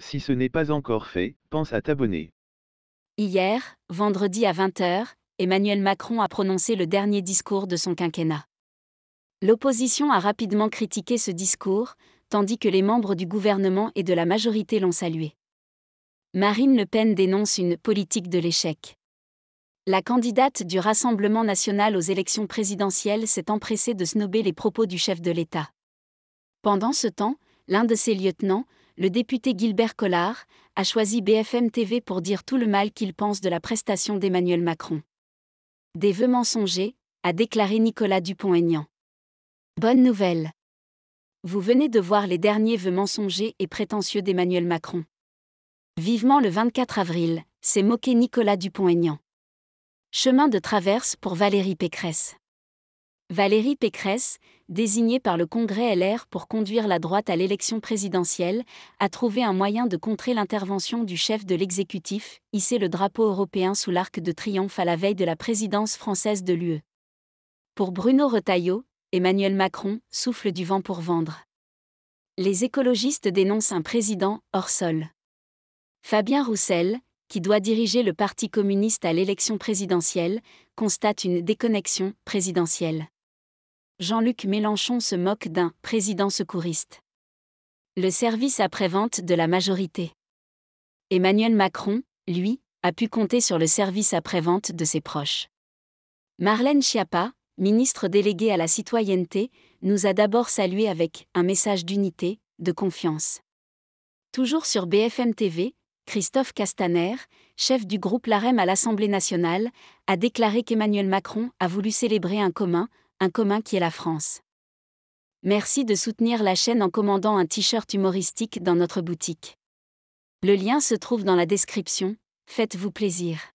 Si ce n'est pas encore fait, pense à t'abonner. Hier, vendredi à 20h, Emmanuel Macron a prononcé le dernier discours de son quinquennat. L'opposition a rapidement critiqué ce discours, tandis que les membres du gouvernement et de la majorité l'ont salué. Marine Le Pen dénonce une politique de l'échec. La candidate du Rassemblement national aux élections présidentielles s'est empressée de snober les propos du chef de l'État. Pendant ce temps, l'un de ses lieutenants, le député Gilbert Collard, a choisi BFM TV pour dire tout le mal qu'il pense de la prestation d'Emmanuel Macron. Des vœux mensongers, a déclaré Nicolas Dupont-Aignan. Bonne nouvelle. Vous venez de voir les derniers vœux mensongers et prétentieux d'Emmanuel Macron. Vivement le 24 avril, s'est moqué Nicolas Dupont-Aignan. Chemin de traverse pour Valérie Pécresse. Valérie Pécresse, désignée par le Congrès LR pour conduire la droite à l'élection présidentielle, a trouvé un moyen de contrer l'intervention du chef de l'exécutif, hisser le drapeau européen sous l'arc de triomphe à la veille de la présidence française de l'UE. Pour Bruno Retailleau, Emmanuel Macron souffle du vent pour vendre. Les écologistes dénoncent un président hors sol. Fabien Roussel, qui doit diriger le Parti communiste à l'élection présidentielle, constate une déconnexion présidentielle. Jean-Luc Mélenchon se moque d'un président secouriste. Le service après-vente de la majorité. Emmanuel Macron, lui, a pu compter sur le service après-vente de ses proches. Marlène Schiappa, ministre déléguée à la citoyenneté, nous a d'abord salué avec un message d'unité, de confiance. Toujours sur BFM TV, Christophe Castaner, chef du groupe LAREM à l'Assemblée nationale, a déclaré qu'Emmanuel Macron a voulu célébrer un commun, un commun qui est la France. Merci de soutenir la chaîne en commandant un t-shirt humoristique dans notre boutique. Le lien se trouve dans la description, faites-vous plaisir.